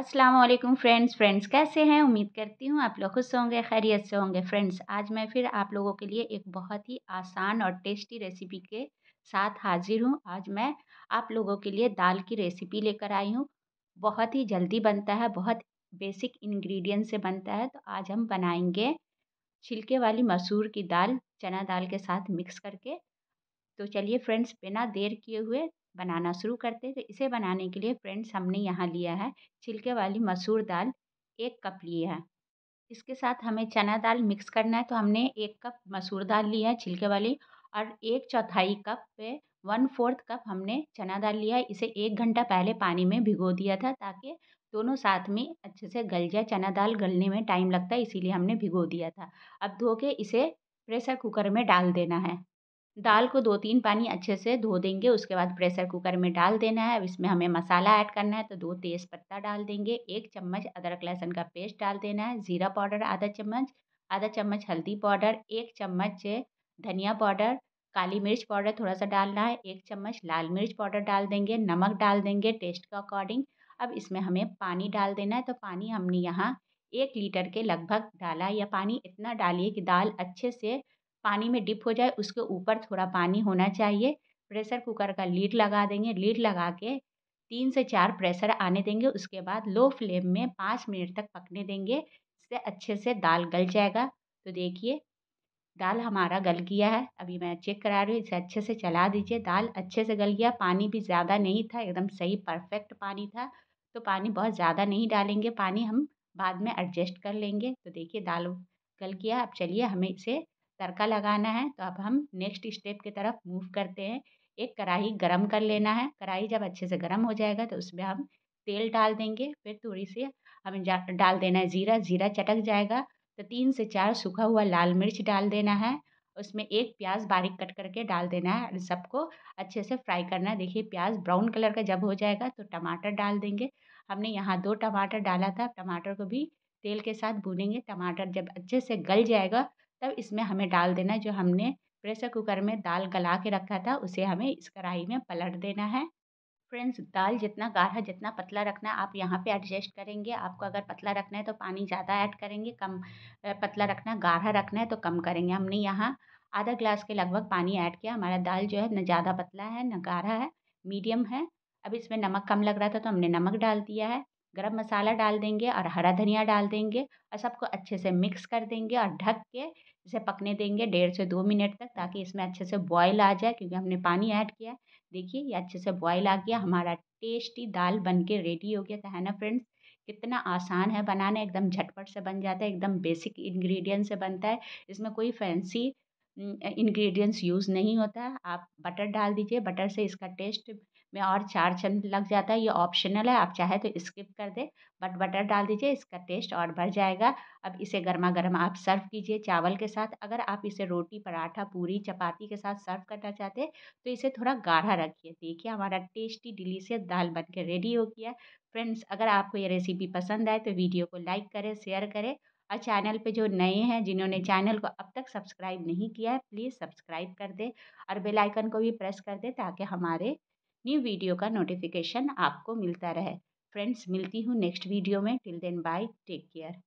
अस्सलाम वालेकुम friends friends कैसे हैं उम्मीद करती हूँ आप लोग खुश होंगे खैरियत से होंगे फ्रेंड्स आज मैं फिर आप लोगों के लिए एक बहुत ही आसान और टेस्टी रेसिपी के साथ हाजिर हूँ आज मैं आप लोगों के लिए दाल की रेसिपी लेकर आई हूँ बहुत ही जल्दी बनता है बहुत बेसिक इन्ग्रीडियंट से बनता है तो आज हम बनाएँगे छिलके वाली मसूर की दाल चना दाल के साथ मिक्स करके तो चलिए फ्रेंड्स बिना देर किए हुए बनाना शुरू करते तो इसे बनाने के लिए फ्रेंड्स हमने यहाँ लिया है छिलके वाली मसूर दाल एक कप लिए है इसके साथ हमें चना दाल मिक्स करना है तो हमने एक कप मसूर दाल लिया है छिलके वाली और एक चौथाई कप पे वन फोर्थ कप हमने चना दाल लिया है इसे एक घंटा पहले पानी में भिगो दिया था ताकि दोनों साथ में अच्छे से गल जाए चना दाल गलने में टाइम लगता है इसीलिए हमने भिगो दिया था अब धो के इसे प्रेशर कुकर में डाल देना है दाल को दो तीन पानी अच्छे से धो देंगे उसके बाद प्रेशर कुकर में डाल देना है अब इसमें हमें मसाला ऐड करना है तो दो तेज़ पत्ता डाल देंगे एक चम्मच अदरक लहसुन का पेस्ट डाल देना है ज़ीरा पाउडर आधा चम्मच आधा चम्मच हल्दी पाउडर एक चम्मच धनिया पाउडर काली मिर्च पाउडर थोड़ा सा डालना है एक चम्मच लाल मिर्च पाउडर डाल देंगे नमक डाल देंगे टेस्ट के अकॉर्डिंग अब इसमें हमें पानी डाल देना है तो पानी हमने यहाँ एक लीटर के लगभग डाला या पानी इतना डालिए कि दाल अच्छे से पानी में डिप हो जाए उसके ऊपर थोड़ा पानी होना चाहिए प्रेसर कुकर का लीड लगा देंगे लीड लगा के तीन से चार प्रेसर आने देंगे उसके बाद लो फ्लेम में पाँच मिनट तक पकने देंगे इससे अच्छे से दाल गल जाएगा तो देखिए दाल हमारा गल गया है अभी मैं चेक करा रही हूँ इसे अच्छे से चला दीजिए दाल अच्छे से गल गया पानी भी ज़्यादा नहीं था एकदम सही परफेक्ट पानी था तो पानी बहुत ज़्यादा नहीं डालेंगे पानी हम बाद में एडजस्ट कर लेंगे तो देखिए दाल गल गया अब चलिए हमें इसे तड़का लगाना है तो अब हम नेक्स्ट स्टेप की तरफ मूव करते हैं एक कढ़ाई गर्म कर लेना है कढ़ाई जब अच्छे से गर्म हो जाएगा तो उसमें हम तेल डाल देंगे फिर थोड़ी सी हमें डाल देना है ज़ीरा ज़ीरा चटक जाएगा तो तीन से चार सूखा हुआ लाल मिर्च डाल देना है उसमें एक प्याज बारीक कट करके डाल देना है और सबको अच्छे से फ्राई करना है देखिए प्याज ब्राउन कलर का जब हो जाएगा तो टमाटर डाल देंगे हमने यहाँ दो टमाटर डाला था टमाटर को भी तेल के साथ भूनेंगे टमाटर जब अच्छे से गल जाएगा तब इसमें हमें डाल देना है जो हमने प्रेशर कुकर में दाल गला के रखा था उसे हमें इस कढ़ाई में पलट देना है फ्रेंड्स दाल जितना गाढ़ा जितना पतला रखना आप यहाँ पे एडजस्ट करेंगे आपको अगर पतला रखना है तो पानी ज़्यादा ऐड करेंगे कम पतला रखना गाढ़ा रखना है तो कम करेंगे हमने यहाँ आधा ग्लास के लगभग पानी ऐड किया हमारा दाल जो है ना ज़्यादा पतला है ना गाढ़ा है मीडियम है अब इसमें नमक कम लग रहा था तो हमने नमक डाल दिया है गरम मसाला डाल देंगे और हरा धनिया डाल देंगे और सबको अच्छे से मिक्स कर देंगे और ढक के इसे पकने देंगे डेढ़ से दो मिनट तक ताकि इसमें अच्छे से बॉयल आ जाए क्योंकि हमने पानी ऐड किया देखिए ये अच्छे से बॉयल आ गया हमारा टेस्टी दाल बन के रेडी हो गया तो है ना फ्रेंड्स कितना आसान है बनाना एकदम झटपट से बन जाता है एकदम बेसिक इन्ग्रीडियंट से बनता है इसमें कोई फैंसी इन्ग्रीडियंट्स यूज़ नहीं होता आप बटर डाल दीजिए बटर से इसका टेस्ट में और चार चंद लग जाता है ये ऑप्शनल है आप चाहे तो स्किप कर दें बट बटर डाल दीजिए इसका टेस्ट और बढ़ जाएगा अब इसे गर्मा गर्म आप सर्व कीजिए चावल के साथ अगर आप इसे रोटी पराठा पूरी चपाती के साथ सर्व करना चाहते हैं तो इसे थोड़ा गाढ़ा रखिए देखिए हमारा टेस्टी डिलीशियस दाल बन के रेडी हो गया फ्रेंड्स अगर आपको ये रेसिपी पसंद आए तो वीडियो को लाइक करें शेयर करें और चैनल पे जो नए हैं जिन्होंने चैनल को अब तक सब्सक्राइब नहीं किया है प्लीज़ सब्सक्राइब कर दें और बेल आइकन को भी प्रेस कर दें ताकि हमारे न्यू वीडियो का नोटिफिकेशन आपको मिलता रहे फ्रेंड्स मिलती हूँ नेक्स्ट वीडियो में till then bye take care